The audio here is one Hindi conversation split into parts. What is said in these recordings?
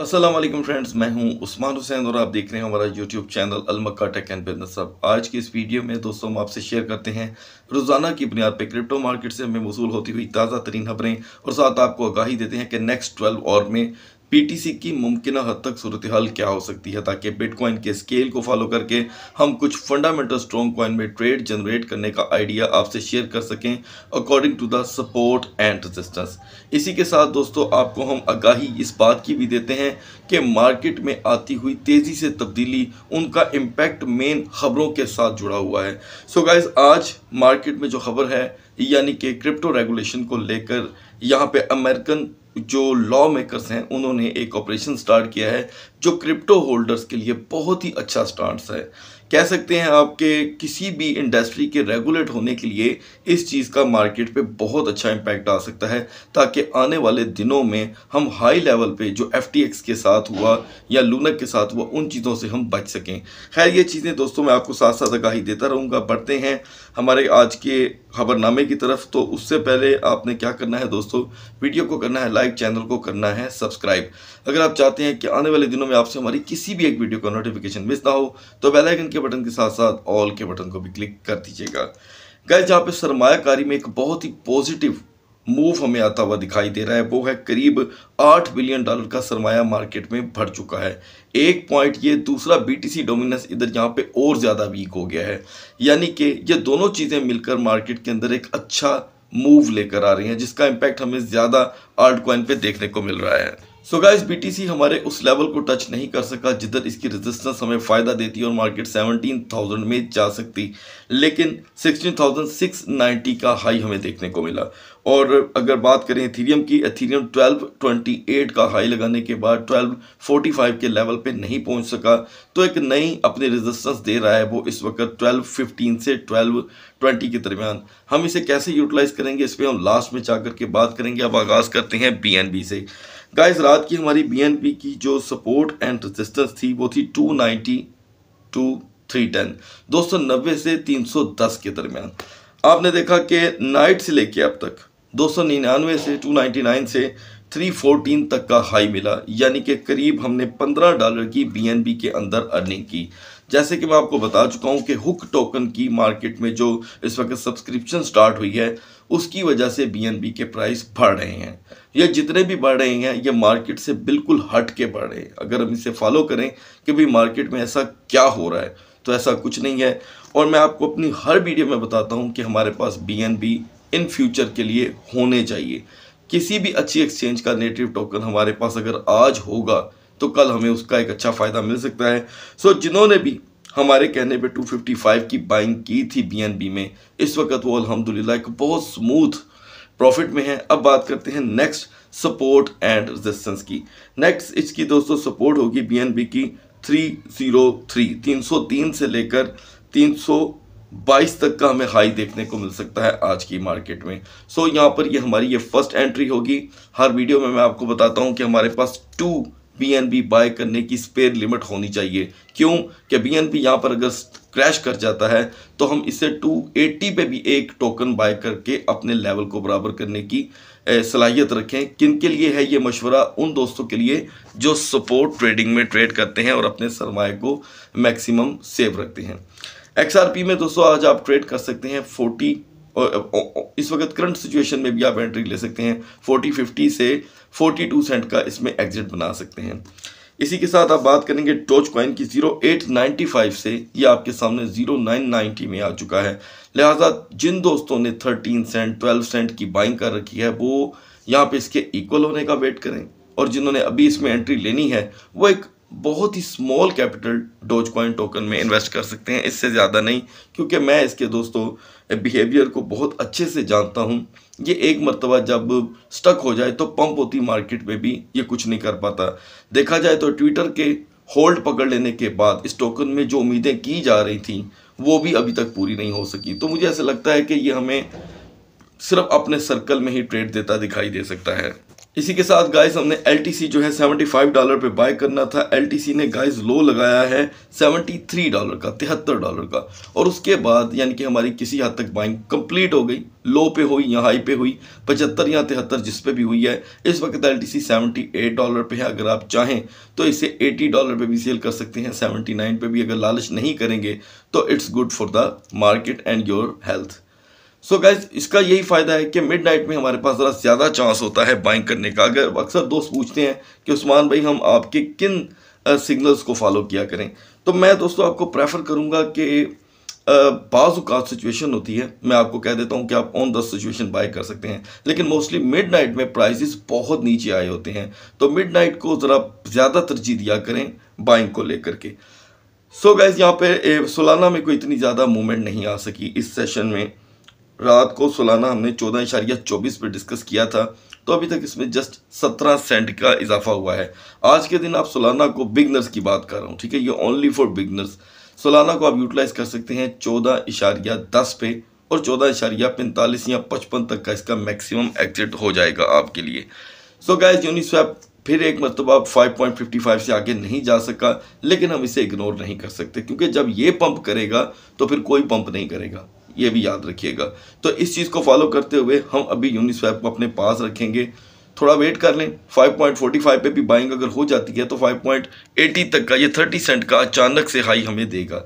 असलम फ्रेंड्स मैं हूं उस्मान हुसैन और आप देख रहे हैं हमारा यूट्यूब चैनल अलमक्का टेक एंड बिजनेस अब आज की इस वीडियो में दोस्तों हम आपसे शेयर करते हैं रोज़ाना की बुनियाद पर क्रिप्टो मार्केट से हमें वसूल होती हुई ताज़ा तरीन खबरें और साथ आपको आगाही देते हैं कि नेक्स्ट ट्वेल्व और में पीटीसी की मुमकिन हद तक सूरत हाल क्या हो सकती है ताकि बिटकॉइन के स्केल को फॉलो करके हम कुछ फंडामेंटल स्ट्रॉन्ग कॉइन में ट्रेड जनरेट करने का आइडिया आपसे शेयर कर सकें according to the support and resistance इसी के साथ दोस्तों आपको हम आगाही इस बात की भी देते हैं कि मार्केट में आती हुई तेज़ी से तब्दीली उनका इम्पैक्ट मेन खबरों के साथ जुड़ा हुआ है सो so गाइज आज मार्केट में जो खबर है यानी कि क्रिप्टो रेगुलेशन को लेकर यहाँ पे अमेरिकन जो लॉ मेकर्स हैं उन्होंने एक ऑपरेशन स्टार्ट किया है जो क्रिप्टो होल्डर्स के लिए बहुत ही अच्छा स्टार्ट है कह सकते हैं आपके किसी भी इंडस्ट्री के रेगुलेट होने के लिए इस चीज़ का मार्केट पे बहुत अच्छा इम्पैक्ट आ सकता है ताकि आने वाले दिनों में हम हाई लेवल पे जो एफ के साथ हुआ या लूनक के साथ हुआ उन चीज़ों से हम बच सकें खैर ये चीज़ें दोस्तों मैं आपको साथ साथ आगाही देता रहूँगा बढ़ते हैं हमारे आज के खबरनामे की तरफ तो उससे पहले आपने क्या करना है दोस्तों वीडियो को करना है लाइक चैनल को करना है सब्सक्राइब अगर आप चाहते हैं कि आने वाले दिनों में आपसे हमारी किसी भी एक वीडियो का नोटिफिकेशन मिस ना हो तो बेलाइकन के के बटन के साथ साथ ऑल के बटन को भी क्लिक कर दीजिएगा गए जहाँ पे सरमाकारी में एक बहुत ही पॉजिटिव मूव हमें आता हुआ दिखाई दे रहा है वो है करीब आठ बिलियन डॉलर का सरमाया मार्केट में भर चुका है एक पॉइंट ये दूसरा बीटीसी डोमिनेंस इधर यहाँ पे और ज़्यादा वीक हो गया है यानी कि ये दोनों चीज़ें मिलकर मार्केट के अंदर एक अच्छा मूव लेकर आ रही हैं जिसका इम्पैक्ट हमें ज़्यादा आर्ट कॉइन पर देखने को मिल रहा है सो गाइस बीटीसी हमारे उस लेवल को टच नहीं कर सका जिधर इसकी रेजिस्टेंस हमें फ़ायदा देती और मार्केट 17,000 में जा सकती लेकिन 16,690 का हाई हमें देखने को मिला और अगर बात करें एथीरियम की एथीरियम 1228 का हाई लगाने के बाद 1245 के लेवल पे नहीं पहुंच सका तो एक नई अपनी रेजिस्टेंस दे रहा है वो इस वक्त 1215 से 1220 के दरमियान हम इसे कैसे यूटिलाइज़ करेंगे इस पर हम लास्ट में जा के बात करेंगे अब आगाज़ करते हैं बी से गाइस रात की हमारी बीएनपी की जो सपोर्ट एंड रेजिस्टेंस थी वो थी 290 टू 310 290 से 310 के दरमियान आपने देखा कि नाइट से लेके अब तक 299 से 299 से 314 तक का हाई मिला यानी कि करीब हमने 15 डॉलर की बीएनबी के अंदर अर्निंग की जैसे कि मैं आपको बता चुका हूँ कि हुक टोकन की मार्केट में जो इस वक्त सब्सक्रिप्शन स्टार्ट हुई है उसकी वजह से बी के प्राइस बढ़ रहे हैं ये जितने भी बढ़ रहे हैं ये मार्केट से बिल्कुल हट के बढ़ रहे हैं अगर हम इसे फॉलो करें कि भाई मार्केट में ऐसा क्या हो रहा है तो ऐसा कुछ नहीं है और मैं आपको अपनी हर वीडियो में बताता हूँ कि हमारे पास बी इन फ्यूचर के लिए होने चाहिए किसी भी अच्छी एक्सचेंज का नेटिव टोकन हमारे पास अगर आज होगा तो कल हमें उसका एक अच्छा फ़ायदा मिल सकता है सो जिन्होंने भी हमारे कहने पे 255 की बाइंग की थी बीएनबी में इस वक्त वो अल्हम्दुलिल्लाह एक बहुत स्मूथ प्रॉफिट में है अब बात करते हैं नेक्स्ट सपोर्ट एंड रेजिस्टेंस की नेक्स्ट इसकी दोस्तों सपोर्ट होगी बीएनबी की 303 303 से लेकर 322 तक का हमें हाई देखने को मिल सकता है आज की मार्केट में सो यहाँ पर ये यह हमारी ये फर्स्ट एंट्री होगी हर वीडियो में मैं आपको बताता हूँ कि हमारे पास टू बीएनबी बाय करने की स्पेयर लिमिट होनी चाहिए क्यों कि बीएनबी यहाँ पर अगर क्रैश कर जाता है तो हम इसे 280 पे भी एक टोकन बाय करके अपने लेवल को बराबर करने की सलाहियत रखें किन के लिए है ये मशवरा उन दोस्तों के लिए जो सपोर्ट ट्रेडिंग में ट्रेड करते हैं और अपने सरमाए को मैक्सिमम सेव रखते हैं पी में दोस्तों आज आप ट्रेड कर सकते हैं फोर्टी और इस वक्त करंट सिचुएशन में भी आप एंट्री ले सकते हैं 40 50 से 42 सेंट का इसमें एग्जिट बना सकते हैं इसी के साथ आप बात करेंगे टोच कॉइन की 0895 से ये आपके सामने 0990 में आ चुका है लिहाजा जिन दोस्तों ने 13 सेंट 12 सेंट की बाइंग कर रखी है वो यहाँ पे इसके इक्वल होने का वेट करें और जिन्होंने अभी इसमें एंट्री लेनी है वो एक बहुत ही small capital doge coin token में इन्वेस्ट कर सकते हैं इससे ज़्यादा नहीं क्योंकि मैं इसके दोस्तों बिहेवियर को बहुत अच्छे से जानता हूँ ये एक मरतबा जब स्टक हो जाए तो पंप होती मार्केट में भी ये कुछ नहीं कर पाता देखा जाए तो ट्विटर के होल्ड पकड़ लेने के बाद इस टोकन में जो उम्मीदें की जा रही थी वो भी अभी तक पूरी नहीं हो सकी तो मुझे ऐसा लगता है कि ये हमें सिर्फ अपने सर्कल में ही ट्रेड देता दिखाई दे सकता है इसी के साथ गाइस हमने एल जो है 75 डॉलर पे बाय करना था एल ने गाइस लो लगाया है 73 डॉलर का तिहत्तर डॉलर का और उसके बाद यानी कि हमारी किसी हद तक बाइंग कंप्लीट हो गई लो पे हुई या हाई पे हुई पचहत्तर या तिहत्तर जिस पे भी हुई है इस वक्त एल टी सी डॉलर पे है अगर आप चाहें तो इसे 80 डॉलर पे भी सेल कर सकते हैं नाइन पर भी अगर लालच नहीं करेंगे तो it's good for the market and your health so so guys इसका यही फ़ायदा है कि मिड नाइट में हमारे पास ज़रा ज़्यादा चांस होता है बाइंग करने का अगर अक्सर दोस्त पूछते हैं कि उस्मान भाई हम आपके किन सिग्नल्स को फॉलो किया करें तो मैं दोस्तों आपको प्रेफर करूँगा कि बाज़ात सिचुएशन होती है मैं आपको कह देता हूँ कि आप ऑन द सिचुएशन बाय कर सकते हैं लेकिन मोस्टली मिड नाइट में प्राइजेस बहुत नीचे आए होते हैं तो मिड नाइट को ज़रा ज़्यादा तरजीह दिया करें बाइंग को लेकर के सो गैस यहाँ पे सोलाना में कोई इतनी ज़्यादा मूवमेंट नहीं आ सकी इस सेशन में रात को सोलाना हमने चौदह इशारिया चौबीस पर डिस्कस किया था तो अभी तक इसमें जस्ट सत्रह सेंट का इजाफा हुआ है आज के दिन आप सोलाना को बिगनर्स की बात कर रहा हूँ ठीक है ये ओनली फॉर बिगनर्स सोलाना को आप यूटिलाइज कर सकते हैं चौदह इशारिया दस पे और चौदह इशारिया पैंतालीस या पचपन तक का इसका मैक्सिमम एग्जिट हो जाएगा आपके लिए सो गाइज यूनिस्वैप फिर एक मरतबा फाइव से आगे नहीं जा सका लेकिन हम इसे इग्नोर नहीं कर सकते क्योंकि जब ये पंप करेगा तो फिर कोई पंप नहीं करेगा ये भी याद रखिएगा तो इस चीज़ को फॉलो करते हुए हम अभी यूनिस्वैप को अपने पास रखेंगे थोड़ा वेट कर लें 5.45 पे भी बाइंग अगर हो जाती है तो 5.80 तक का ये 30 सेंट का अचानक से हाई हमें देगा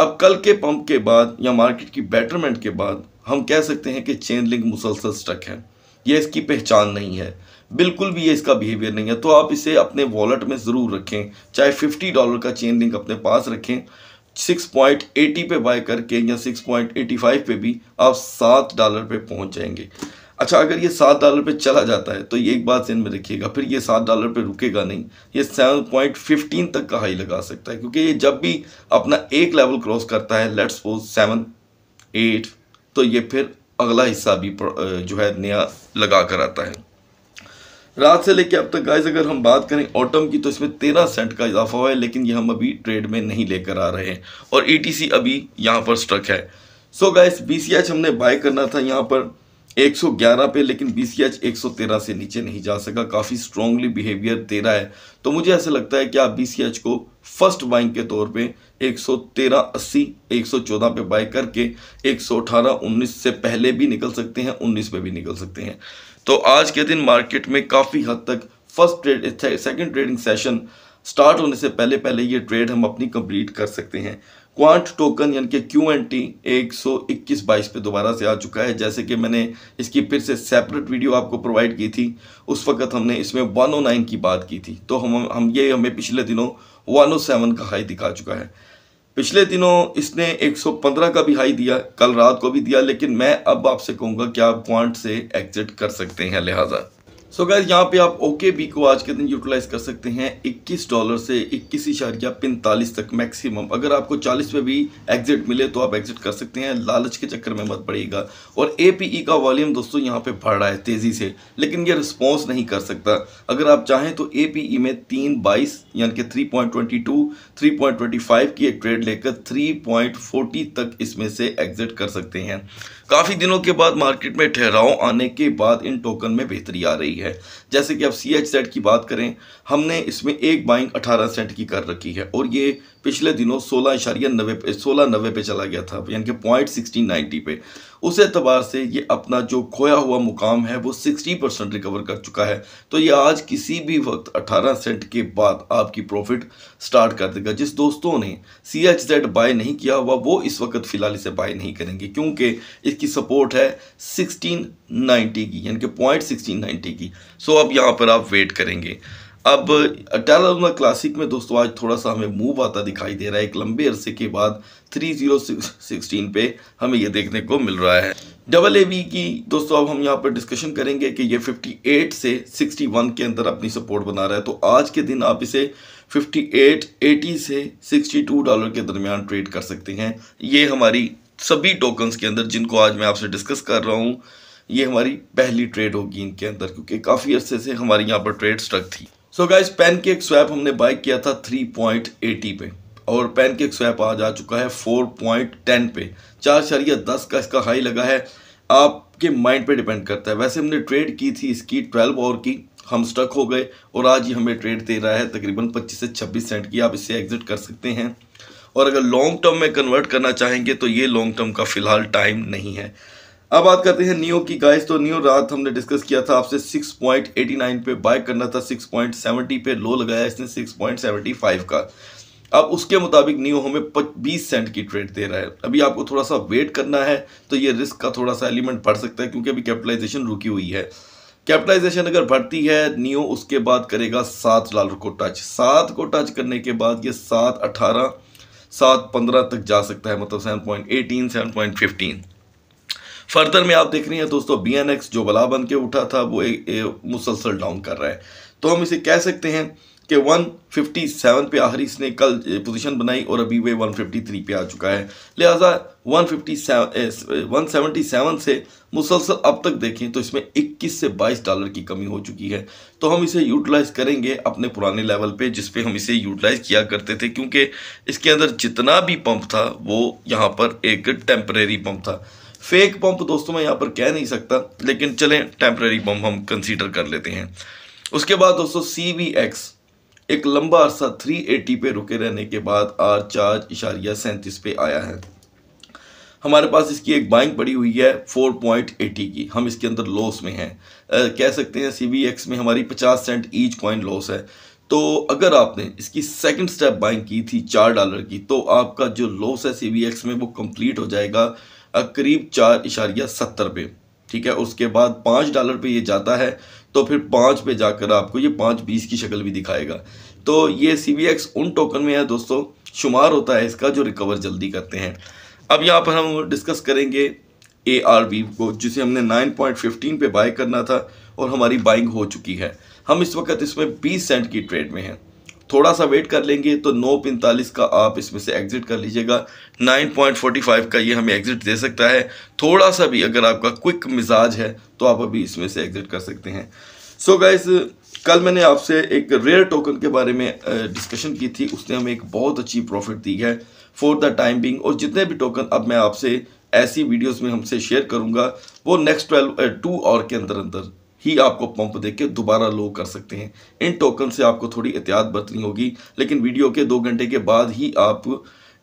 अब कल के पंप के बाद या मार्केट की बेटरमेंट के बाद हम कह सकते हैं कि चेन लिंक मुसलसल स्टक है यह इसकी पहचान नहीं है बिल्कुल भी ये इसका बिहेवियर नहीं है तो आप इसे अपने वॉलेट में ज़रूर रखें चाहे फिफ्टी डॉलर का चेन लिंक अपने पास रखें 6.80 पे बाय करके या 6.85 पे भी आप सात डॉलर पे पहुंच जाएंगे अच्छा अगर ये सात डॉलर पे चला जाता है तो ये एक बात जिन में रखिएगा फिर ये सात डॉलर पे रुकेगा नहीं ये सेवन पॉइंट फिफ्टीन तक का हाई लगा सकता है क्योंकि ये जब भी अपना एक लेवल क्रॉस करता है लेट्स सपोज सेवन एट तो ये फिर अगला हिस्सा भी जो है नया लगा कर आता है रात से लेके अब तक गाइस अगर हम बात करें ऑटम की तो इसमें तेरह सेंट का इजाफा हुआ है लेकिन ये हम अभी ट्रेड में नहीं लेकर आ रहे हैं और ई e अभी यहाँ पर स्ट्रक है सो गाइस बी हमने बाय करना था यहाँ पर 111 पे लेकिन बी सी एच से नीचे नहीं जा सका काफ़ी स्ट्रॉन्गली बिहेवियर तेरह है तो मुझे ऐसा लगता है कि आप बी को फर्स्ट बाइंग के तौर पे 113 80 114 पे बाय करके 118 19 से पहले भी निकल सकते हैं 19 पे भी निकल सकते हैं तो आज के दिन मार्केट में काफ़ी हद तक first trade second trading session start होने से पहले पहले ये ट्रेड हम अपनी कंप्लीट कर सकते हैं क्वांट टोकन यानी कि क्यू एन टी एक सौ इक्कीस बाईस पर दोबारा से आ चुका है जैसे कि मैंने इसकी फिर से सेपरेट वीडियो आपको प्रोवाइड की थी उस वक्त हमने इसमें वन ओ नाइन की बात की थी तो हम हम ये हमें पिछले दिनों वन ओ सेवन का हाई दिखा चुका है पिछले दिनों इसने 115 का भी हाई दिया कल रात को भी दिया लेकिन मैं अब आपसे कहूँगा कि आप क्वांट से एग्जिट कर सकते हैं लिहाजा सो so गैस यहाँ पे आप ओके बी को आज के दिन यूटिलाइज कर सकते हैं 21 डॉलर से इक्कीस इशारिया पैंतालीस तक मैक्सिमम अगर आपको 40 पे भी एग्जिट मिले तो आप एग्जिट कर सकते हैं लालच के चक्कर में मत पड़ेगा और ई e का वॉल्यूम दोस्तों यहाँ पे बढ़ रहा है तेज़ी से लेकिन ये रिस्पॉन्स नहीं कर सकता अगर आप चाहें तो ए e में तीन बाईस यानी कि थ्री पॉइंट की एक ट्रेड लेकर थ्री तक इसमें से एग्जिट कर सकते हैं काफ़ी दिनों के बाद मार्केट में ठहराव आने के बाद इन टोकन में बेहतरी आ रही है है जैसे कि अब सी एच सेट की बात करें हमने इसमें एक बाइंग अठारह सेंट की कर रखी है और ये पिछले दिनों सोलह इशारिया नब्बे पे सोलह नब्बे पे चला गया था यानी कि पॉइंट सिक्सटीन नाइन्टी पे उस एतबार से ये अपना जो खोया हुआ मुकाम है वो सिक्सटी परसेंट रिकवर कर चुका है तो ये आज किसी भी वक्त अठारह सेंट के बाद आपकी प्रॉफिट स्टार्ट कर देगा जिस दोस्तों ने सी एच जेड बाय नहीं किया हुआ वो इस वक्त फ़िलहाल इसे बाय नहीं करेंगे क्योंकि इसकी सपोर्ट है सिक्सटीन नाइन्टी की यानी कि पॉइंट सिक्सटीन नाइन्टी की सो अब यहाँ पर आप वेट करेंगे अब अटालाना क्लासिक में दोस्तों आज थोड़ा सा हमें मूव आता दिखाई दे रहा है एक लंबे अरसे के बाद थ्री जीरो सिक्सटीन पे हमें ये देखने को मिल रहा है डबल ए बी की दोस्तों अब हम यहाँ पर डिस्कशन करेंगे कि ये 58 से 61 के अंदर अपनी सपोर्ट बना रहा है तो आज के दिन आप इसे 58 80 से 62 डॉलर के दरमियान ट्रेड कर सकते हैं ये हमारी सभी टोकन्स के अंदर जिनको आज मैं आपसे डिस्कस कर रहा हूँ ये हमारी पहली ट्रेड होगी इनके अंदर क्योंकि काफ़ी अरसे से हमारी यहाँ पर ट्रेड स्ट्रक थी so guys PancakeSwap हमने बाय किया था 3.80 पे और पेन केक स्वैप आज आ चुका है 4.10 पे चार शरिया दस का इसका हाई लगा है आपके माइंड पे डिपेंड करता है वैसे हमने ट्रेड की थी इसकी 12 और की हम स्टक हो गए और आज ही हमें ट्रेड दे रहा है तकरीबन 25 से 26 सेंट की आप इससे एग्जिट कर सकते हैं और अगर लॉन्ग टर्म में कन्वर्ट करना चाहेंगे तो ये लॉन्ग टर्म का फ़िलहाल टाइम नहीं है अब बात करते हैं नियो की गाइस तो नियो रात हमने डिस्कस किया था आपसे 6.89 पे बाय करना था 6.70 पे लो लगाया इसने 6.75 का अब उसके मुताबिक नियो हमें 20 सेंट की ट्रेड दे रहा है अभी आपको थोड़ा सा वेट करना है तो ये रिस्क का थोड़ा सा एलिमेंट बढ़ सकता है क्योंकि अभी कैपिटलाइजेशन रुकी हुई है कैपिटलाइजेशन अगर बढ़ती है नियो उसके बाद करेगा सात डॉलर को टच सात को टच करने के बाद ये सात अठारह सात पंद्रह तक जा सकता है मतलब seven point eighteen seven point fifteen further में आप देख रही हैं दोस्तों बी एन एक्स जो बला बन के उठा था वो एक मुसलसल डाउन कर रहा है तो हम इसे कह सकते हैं कि 157 पे आखिरी इसने कल पोजीशन बनाई और अभी वे 153 पे आ चुका है लिहाजा 157 177 से मुसलसल अब तक देखें तो इसमें 21 से 22 डॉलर की कमी हो चुकी है तो हम इसे यूटिलाइज़ करेंगे अपने पुराने लेवल पे जिस पे हम इसे यूटिलाइज़ किया करते थे क्योंकि इसके अंदर जितना भी पंप था वो यहाँ पर एक टेम्परेरी पम्प था फेक पंप तो दोस्तों मैं यहाँ पर कह नहीं सकता लेकिन चलें टेम्प्रेरी पंप हम कंसीडर कर लेते हैं उसके बाद दोस्तों सी वी एक्स एक लंबा अरसा 380 पे रुके रहने के बाद आर चार इशारिया सैंतीस पे आया है हमारे पास इसकी एक बाइंग पड़ी हुई है 4.80 की हम इसके अंदर लॉस में हैं कह सकते हैं सी वी एक्स में हमारी 50 सेंट ईच कॉइन लॉस है तो अगर आपने इसकी सेकंड स्टेप बाइंग की थी चार डॉलर की तो आपका जो लॉस है सी वी एक्स में वो कंप्लीट हो जाएगा करीब चार इशारिया सत्तर पे ठीक है उसके बाद पाँच डॉलर पे ये जाता है तो फिर पाँच पे जाकर आपको ये पाँच बीस की शक्ल भी दिखाएगा तो ये सी उन टोकन में है दोस्तों शुमार होता है इसका जो रिकवर जल्दी करते हैं अब यहाँ पर हम डिस्कस करेंगे ए आर वी को जिसे हमने 9.15 पे बाय करना था और हमारी बाइंग हो चुकी है हम इस वक्त इसमें 20 सेंट की ट्रेड में हैं थोड़ा सा वेट कर लेंगे तो नौ पैंतालीस का आप इसमें से एग्ज़िट कर लीजिएगा नाइन पॉइंट फोर्टी फाइव का ये हमें एग्ज़िट दे सकता है थोड़ा सा भी अगर आपका क्विक मिजाज है तो आप अभी इसमें से एग्ज़िट कर सकते हैं सो so गाइस कल मैंने आपसे एक रेयर टोकन के बारे में डिस्कशन की थी उसने हमें एक बहुत अच्छी प्रॉफिट दी है फॉर द टाइम बिंग और जितने भी टोकन अब मैं आपसे ऐसी वीडियोज में हमसे शेयर करूंगा वो नेक्स्ट ट्वेल्व टू आवर के अंदर अंदर ही आपको पंप दे के दोबारा लो कर सकते हैं इन टोकन से आपको थोड़ी एहतियात बरतनी होगी लेकिन वीडियो के दो घंटे के बाद ही आप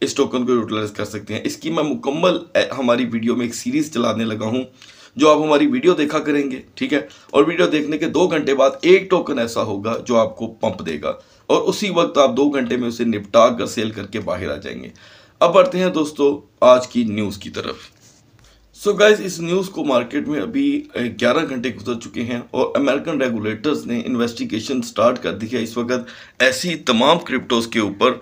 इस टोकन को यूटिलाइज़ कर सकते हैं इसकी मैं मुकम्मल हमारी वीडियो में एक सीरीज़ चलाने लगा हूँ जो आप हमारी वीडियो देखा करेंगे ठीक है और वीडियो देखने के दो घंटे बाद एक टोकन ऐसा होगा जो आपको पंप देगा और उसी वक्त आप दो घंटे में उसे निपटा कर सेल करके बाहर आ जाएंगे अब बढ़ते हैं दोस्तों आज की न्यूज़ की तरफ सो गाइज इस न्यूज़ को मार्केट में अभी 11 घंटे गुजर चुके हैं और अमेरिकन रेगुलेटर्स ने इन्वेस्टिगेशन स्टार्ट कर दी है इस वक्त ऐसी तमाम क्रिप्टोज़ के ऊपर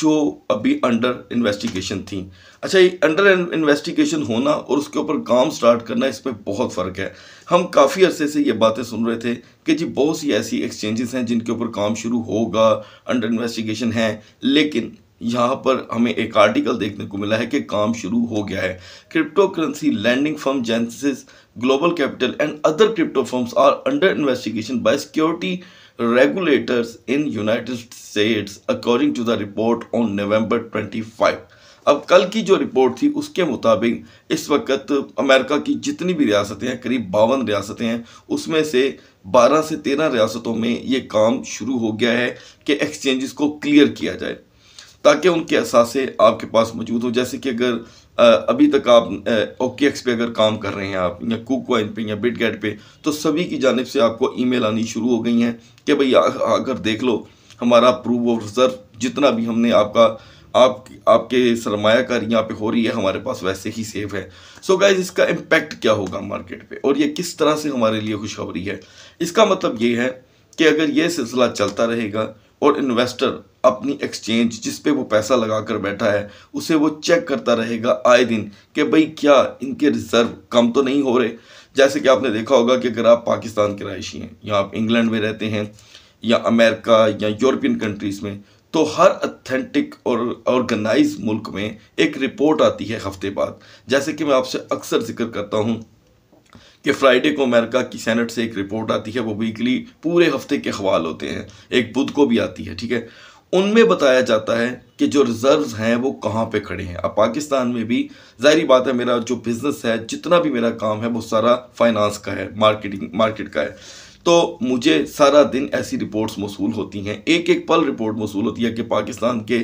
जो अभी अंडर इन्वेस्टिगेशन थी अच्छा ये अंडर इन्वेस्टिगेशन होना और उसके ऊपर काम स्टार्ट करना इस पर बहुत फ़र्क है हम काफ़ी अरसे से ये बातें सुन रहे थे कि जी बहुत सी ऐसी एक्सचेंजेस हैं जिनके ऊपर काम शुरू होगा अंडर इन्वेस्टिगेशन है लेकिन यहाँ पर हमें एक आर्टिकल देखने को मिला है कि काम शुरू हो गया है crypto currency lending firm Genesis Global Capital and other crypto firms are under investigation by security regulators in United States according to the report on November 25 अब कल की जो रिपोर्ट थी उसके मुताबिक इस वक्त अमेरिका की जितनी भी रियासतें हैं करीब बावन रियासतें हैं उसमें से 12 से 13 रियासतों में ये काम शुरू हो गया है कि एक्सचेंजेस को क्लियर किया जाए ताकि उनके असासे आपके पास मौजूद हो जैसे कि अगर अभी तक आप ओके एक्स पे अगर काम कर रहे हैं आप या कुक वाइन पे या बिट गैट पे तो सभी की जानब से आपको ईमेल आनी शुरू हो गई हैं कि भाई अगर देख लो हमारा प्रूव और रिजर्व जितना भी हमने आपका आप आपके सरमाकारी यहाँ पे हो रही है हमारे पास वैसे ही सेफ है सो so गाइज इसका इम्पेक्ट क्या होगा मार्केट पे और ये किस तरह से हमारे लिए खुशखबरी है इसका मतलब ये है कि अगर ये सिलसिला चलता रहेगा और इन्वेस्टर अपनी एक्सचेंज जिस पे वो पैसा लगा कर बैठा है उसे वो चेक करता रहेगा आए दिन कि भाई क्या इनके रिज़र्व कम तो नहीं हो रहे जैसे कि आपने देखा होगा कि अगर आप पाकिस्तान के रहायशी हैं या आप इंग्लैंड में रहते हैं या अमेरिका या यूरोपियन कंट्रीज़ में तो हर अथेंटिक और ऑर्गेनाइज मुल्क में एक रिपोर्ट आती है हफ्ते बाद जैसे कि मैं आपसे अक्सर जिक्र करता हूँ कि फ्राइडे को अमेरिका की सेनेट से एक रिपोर्ट आती है वो वीकली पूरे हफ्ते के अखबाल होते हैं एक बुध को भी आती है ठीक है उनमें बताया जाता है कि जो रिजर्व्स हैं वो कहाँ पे खड़े हैं अब पाकिस्तान में भी जाहिर बात है मेरा जो बिज़नेस है जितना भी मेरा काम है वो सारा फाइनेंस का है मार्केटिंग मार्केट का है तो मुझे सारा दिन ऐसी रिपोर्ट्स मौसू होती हैं एक एक पल रिपोर्ट मौसू होती है कि पाकिस्तान के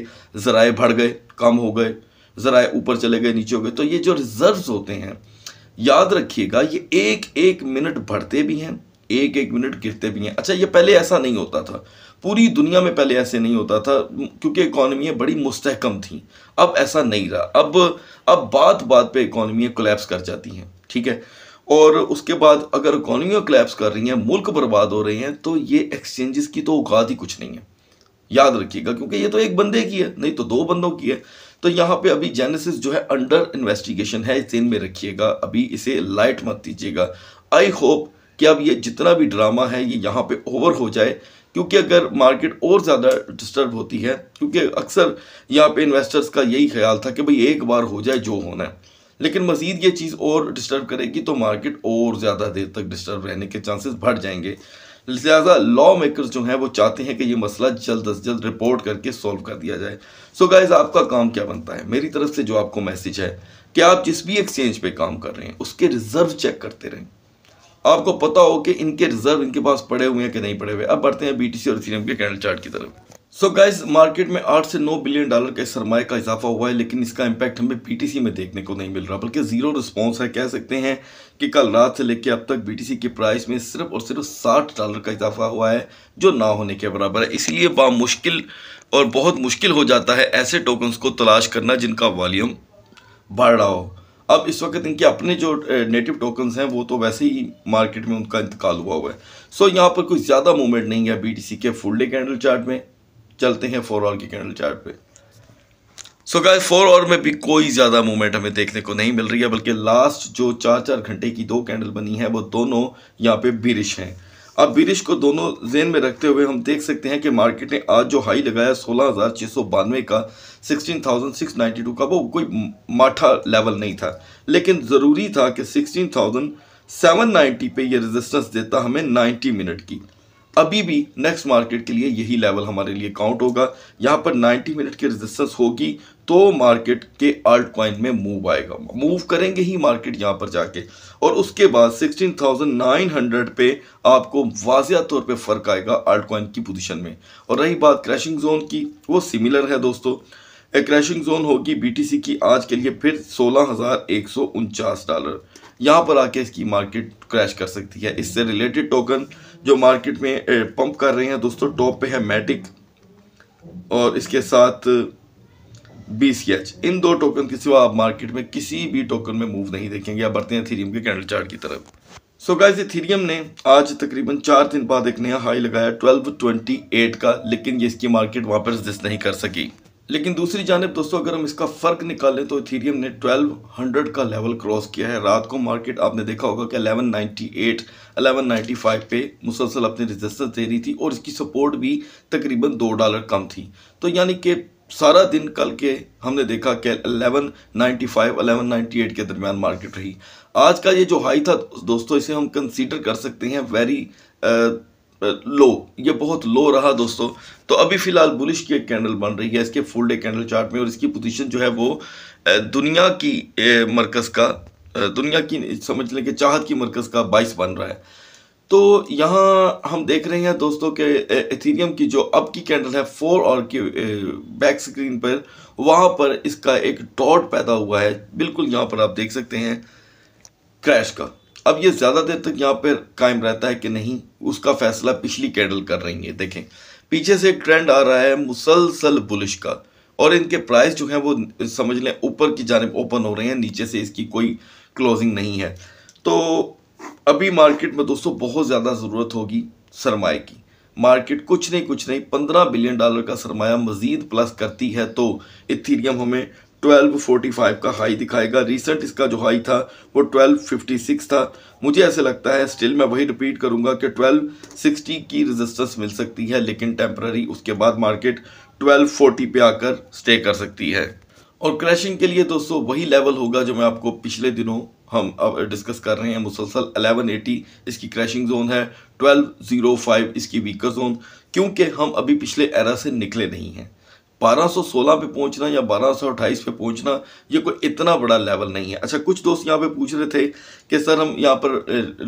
ज़राए बढ़ गए कम हो गए ज़राए ऊपर चले गए नीचे हो गए तो ये जो रिज़र्व होते हैं याद रखिएगा ये एक एक मिनट बढ़ते भी हैं एक एक मिनट गिरते भी हैं अच्छा ये पहले ऐसा नहीं होता था पूरी दुनिया में पहले ऐसे नहीं होता था क्योंकि इकॉनमियाँ बड़ी मुस्तकम थी अब ऐसा नहीं रहा अब अब बात बात पर इकॉनमियाँ कोलेप्स कर जाती हैं ठीक है और उसके बाद अगर इकॉनमियाँ कोलेप्स कर रही हैं मुल्क बर्बाद हो रहे हैं तो ये एक्सचेंजेस की तो औकात ही कुछ नहीं है याद रखिएगा क्योंकि ये तो एक बंदे की है नहीं तो दो बंदों की है तो यहाँ पे अभी जेनेसिस जो है अंडर इन्वेस्टिगेशन है इस में रखिएगा अभी इसे लाइट मत दीजिएगा आई होप कि अब ये जितना भी ड्रामा है ये यहाँ पे ओवर हो जाए क्योंकि अगर मार्केट और ज़्यादा डिस्टर्ब होती है क्योंकि अक्सर यहाँ पे इन्वेस्टर्स का यही ख्याल था कि भाई एक बार हो जाए जो होना है लेकिन मज़ीद ये चीज़ और डिस्टर्ब करेगी तो मार्केट और ज़्यादा देर तक डिस्टर्ब रहने के चांसेस बढ़ जाएंगे लिहाजा लॉ मेकर जो हैं वो चाहते हैं कि ये मसला जल्द अज जल्द रिपोर्ट करके सॉल्व कर दिया जाए सो so गाइज आपका काम क्या बनता है मेरी तरफ से जो आपको मैसेज है कि आप जिस भी एक्सचेंज पर काम कर रहे हैं उसके रिजर्व चेक करते रहें आपको पता हो कि इनके रिजर्व इनके पास पड़े हुए हैं कि नहीं पड़े हुए अब बढ़ते हैं बीटीसी और इथेरियम के कैंडल चार्ट की तरफ सो so गाइस मार्केट में 8 से 9 बिलियन डॉलर के सरमाए का इजाफा हुआ है लेकिन इसका इम्पैक्ट हमें सी में देखने को नहीं मिल रहा बल्कि जीरो रिस्पॉन्स है कह सकते हैं कि कल रात से लेकर अब तक बीटीसी के प्राइस में सिर्फ और सिर्फ 60 डॉलर का इजाफा हुआ है जो ना होने के बराबर है इसलिए मुश्किल और बहुत मुश्किल हो जाता है ऐसे टोकन्स को तलाश करना जिनका वॉल्यूम बढ़ रहा हो अब इस वक्त इनके अपने जो नेटिव टोकन्स हैं वो तो वैसे ही मार्केट में उनका इंतकाल हुआ हुआ है सो so, यहाँ पर कोई ज़्यादा मूवमेंट नहीं है सी के फुल डे कैंडल चार्ट में चलते हैं फोर आवर के कैंडल चार्ट पे सो गाय फोर आवर में भी कोई ज़्यादा मूवमेंट हमें देखने को नहीं मिल रही है बल्कि लास्ट जो चार चार घंटे की दो कैंडल बनी है वो दोनों यहाँ पे बिरिश हैं अब बिरिश को दोनों जेन में रखते हुए हम देख सकते हैं कि मार्केट ने आज जो हाई लगाया सोलह हज़ार छः सौ बानवे का sixteen thousand six ninety two का वो कोई माठा लेवल नहीं था लेकिन ज़रूरी था कि सिक्सटीन थाउजेंड सेवन नाइन्टी पे ये रेजिस्टेंस देता हमें नाइन्टी मिनट की अभी भी नेक्स्ट मार्केट के लिए यही लेवल हमारे लिए काउंट होगा यहाँ पर 90 मिनट की रेजिस्टेंस होगी तो मार्केट के आर्ट क्वाइन में मूव आएगा मूव करेंगे ही मार्केट यहाँ पर जाके और उसके बाद 16,900 पे आपको वाजिया तौर पे फ़र्क आएगा आर्ट क्वाइन की पोजीशन में और रही बात क्रैशिंग जोन की वो सिमिलर है दोस्तों एक क्रैशिंग जोन होगी बीटीसी की आज के लिए फिर सोलह डॉलर यहाँ पर आके इसकी मार्केट क्रैश कर सकती है इससे रिलेटेड टोकन जो मार्केट में पंप कर रहे हैं दोस्तों टॉप पे है मैटिक और इसके साथ बीसीएच इन दो टोकन के सिवा आप मार्केट में किसी भी टोकन में मूव नहीं देखेंगे आप बढ़ते हैं थीरियम के कैंडल चार्ट की तरफ सो so गाइस इथेरियम ने आज तकरीबन चार दिन बाद एक नया हाई लगाया 1228 का लेकिन ये इसकी मार्केट वहां पर रजिस्ट नहीं कर सकी लेकिन दूसरी जानब दोस्तों अगर हम इसका फ़र्क निकालें तो इथेरियम ने 1200 का लेवल क्रॉस किया है रात को मार्केट आपने देखा होगा कि 1198, 1195 पे मुसलसल अपनी रजिस्टेंस दे रही थी और इसकी सपोर्ट भी तकरीबन दो डॉलर कम थी तो यानी कि सारा दिन कल के हमने देखा कि 1195 1198 के दरमियान मार्केट रही आज का ये जो हाई था दोस्तों इसे हम कंसीडर कर सकते हैं वेरी लो ये बहुत लो रहा दोस्तों तो अभी फ़िलहाल बुलिश की एक कैंडल बन रही है इसके फुल डे कैंडल चार्ट में और इसकी पोजीशन जो है वो दुनिया की मरकज़ का दुनिया की समझ लें कि चाहत की मरकज़ का बाइस बन रहा है तो यहाँ हम देख रहे हैं दोस्तों के एथीरियम की जो अब की कैंडल है फोर और की बैक स्क्रीन पर वहाँ पर इसका एक डॉट पैदा हुआ है बिल्कुल यहाँ पर आप देख सकते हैं क्रैश का अब ये ज़्यादा देर तक यहाँ पर कायम रहता है कि नहीं उसका फैसला पिछली कैंडल कर रही है देखें पीछे से ट्रेंड आ रहा है मुसलसल बुलिश का और इनके प्राइस जो हैं वो समझ लें ऊपर की जानब ओपन हो रहे हैं नीचे से इसकी कोई क्लोजिंग नहीं है तो अभी मार्केट में दोस्तों बहुत ज़्यादा ज़रूरत होगी सरमाए की मार्केट कुछ नहीं कुछ नहीं पंद्रह बिलियन डॉलर का सरमाया मजीद प्लस करती है तो इथीरियम हमें 1245 का हाई दिखाएगा रिसेंट इसका जो हाई था वो 1256 था मुझे ऐसे लगता है स्टिल मैं वही रिपीट करूंगा कि 1260 की रेजिस्टेंस मिल सकती है लेकिन टेम्प्ररी उसके बाद मार्केट 1240 पे आकर स्टे कर सकती है और क्रैशिंग के लिए दोस्तों वही लेवल होगा जो मैं आपको पिछले दिनों हम अब डिस्कस कर रहे हैं मुसलसल 1180 इसकी क्रैशिंग जोन है 1205 इसकी वीकर जोन क्योंकि हम अभी पिछले एरा से निकले नहीं हैं 1216 पे पहुंचना या 1228 पे पहुंचना ये कोई इतना बड़ा लेवल नहीं है अच्छा कुछ दोस्त यहाँ पे पूछ रहे थे कि सर हम यहाँ पर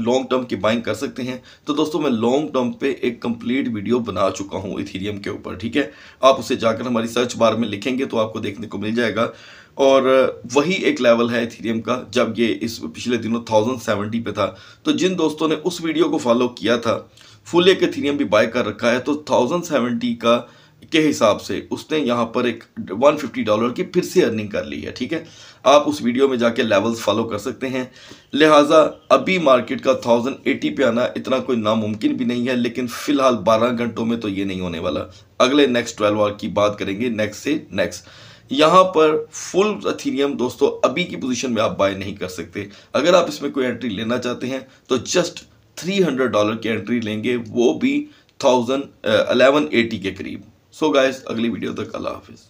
लॉन्ग टर्म की बाइंग कर सकते हैं तो दोस्तों मैं लॉन्ग टर्म पे एक कंप्लीट वीडियो बना चुका हूँ इथेरियम के ऊपर ठीक है आप उसे जाकर हमारी सर्च बार में लिखेंगे तो आपको देखने को मिल जाएगा और वही एक लेवल है इथीरियम का जब ये इस पिछले दिनों थाउजेंड सेवेंटी पे था तो जिन दोस्तों ने उस वीडियो को फॉलो किया था फुल एक थीरियम भी बाय कर रखा है तो थाउजेंड सेवेंटी का के हिसाब से उसने यहाँ पर एक 150 डॉलर की फिर से अर्निंग कर ली है ठीक है आप उस वीडियो में जाके लेवल्स फॉलो कर सकते हैं लिहाजा अभी मार्केट का 1080 पे आना इतना कोई नामुमकिन भी नहीं है लेकिन फ़िलहाल 12 घंटों में तो ये नहीं होने वाला अगले नेक्स्ट 12 आवर की बात करेंगे नेक्स्ट से नेक्स्ट यहाँ पर फुल अथीरियम दोस्तों अभी की पोजीशन में आप बाय नहीं कर सकते अगर आप इसमें कोई एंट्री लेना चाहते हैं तो जस्ट थ्री डॉलर की एंट्री लेंगे वो भी थाउजेंड अलेवन एटी के करीब सो गाइस अगली वीडियो तक अल्लाह हाफिज़